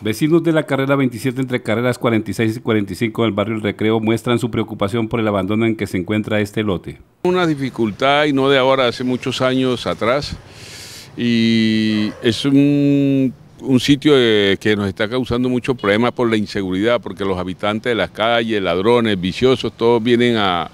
Vecinos de la carrera 27 entre carreras 46 y 45 del barrio El Recreo muestran su preocupación por el abandono en que se encuentra este lote. Una dificultad y no de ahora, hace muchos años atrás. Y es un, un sitio eh, que nos está causando muchos problemas por la inseguridad, porque los habitantes de las calles, ladrones, viciosos, todos vienen a,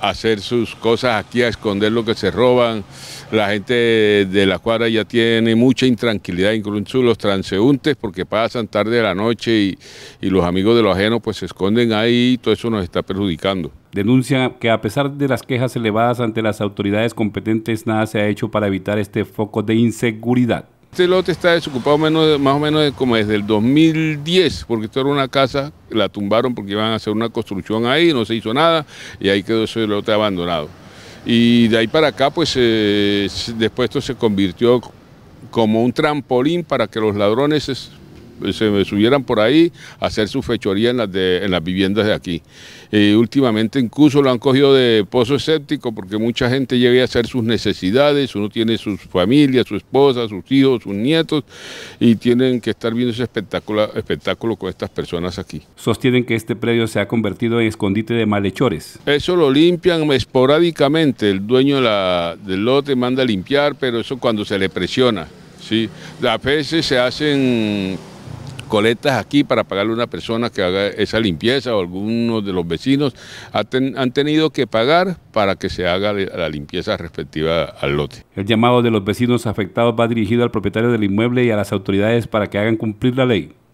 hacer sus cosas aquí, a esconder lo que se roban. La gente de la cuadra ya tiene mucha intranquilidad, incluso los transeúntes, porque pasan tarde de la noche y, los amigos de los ajenos pues se esconden ahí y todo eso nos está perjudicando. Denuncia que a pesar de las quejas elevadas ante las autoridades competentes, nada se ha hecho para evitar este foco de inseguridad. Este lote está desocupado más o menos como desde el 2010, porque esto era una casa, la tumbaron porque iban a hacer una construcción ahí, no se hizo nada y ahí quedó ese lote abandonado. Y de ahí para acá, pues eh, después esto se convirtió como un trampolín para que los ladrones eh, se subieran por ahí a hacer su fechoría en las, las viviendas de aquí. Eh, últimamente incluso lo han cogido de pozo escéptico porque mucha gente llega a hacer sus necesidades, uno tiene sus familias, su esposa, sus hijos, sus nietos y tienen que estar viendo ese espectáculo, espectáculo con estas personas aquí. Sostienen que este predio se ha convertido en escondite de malhechores. Eso lo limpian esporádicamente, el dueño del lote manda a limpiar, pero eso cuando se le presiona. ¿sí? las veces se hacen coletas aquí para pagarle a una persona que haga esa limpieza o algunos de los vecinos han tenido que pagar para que se haga la limpieza respectiva al lote. El llamado de los vecinos afectados va dirigido al propietario del inmueble y a las autoridades para que hagan cumplir la ley.